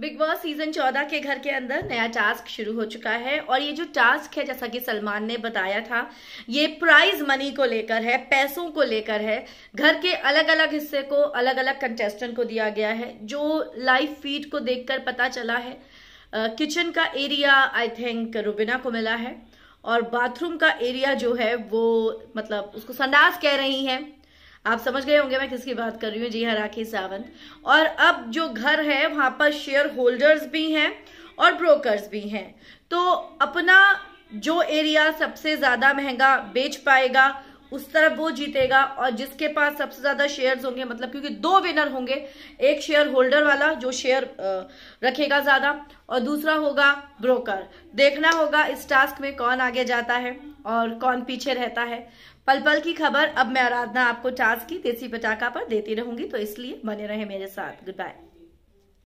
big boss season 14 के घर के अंदर नया टास्क शुरू हो चुका है और ये जो टास्क है जैसा कि सलमान ने बताया था ये प्राइज मनी को लेकर है पैसों को लेकर है घर के अलग अलग हिस्से को अलग अलग कंटेस्टेंट को दिया गया है जो लाइव फीड को देखकर पता चला है किचन का एरिया आई थिंक रुबिना को मिला है और बाथरूम का एरिया जो है वो मतलब उसको संडास कह रही है आप समझ गए होंगे मैं किसकी बात कर रही हूँ जी हाँ राखी सावंत और अब जो घर है वहां पर शेयर होल्डर्स भी हैं और ब्रोकर्स भी हैं तो अपना जो एरिया सबसे ज्यादा महंगा बेच पाएगा उस तरफ वो जीतेगा और जिसके पास सबसे ज्यादा शेयर्स होंगे मतलब क्योंकि दो विनर होंगे एक शेयर होल्डर वाला जो शेयर रखेगा ज्यादा और दूसरा होगा ब्रोकर देखना होगा इस टास्क में कौन आगे जाता है और कौन पीछे रहता है पल पल की खबर अब मैं आराधना आपको चार्ज की देसी पटाखा पर देती रहूंगी तो इसलिए बने रहे मेरे साथ गुड बाय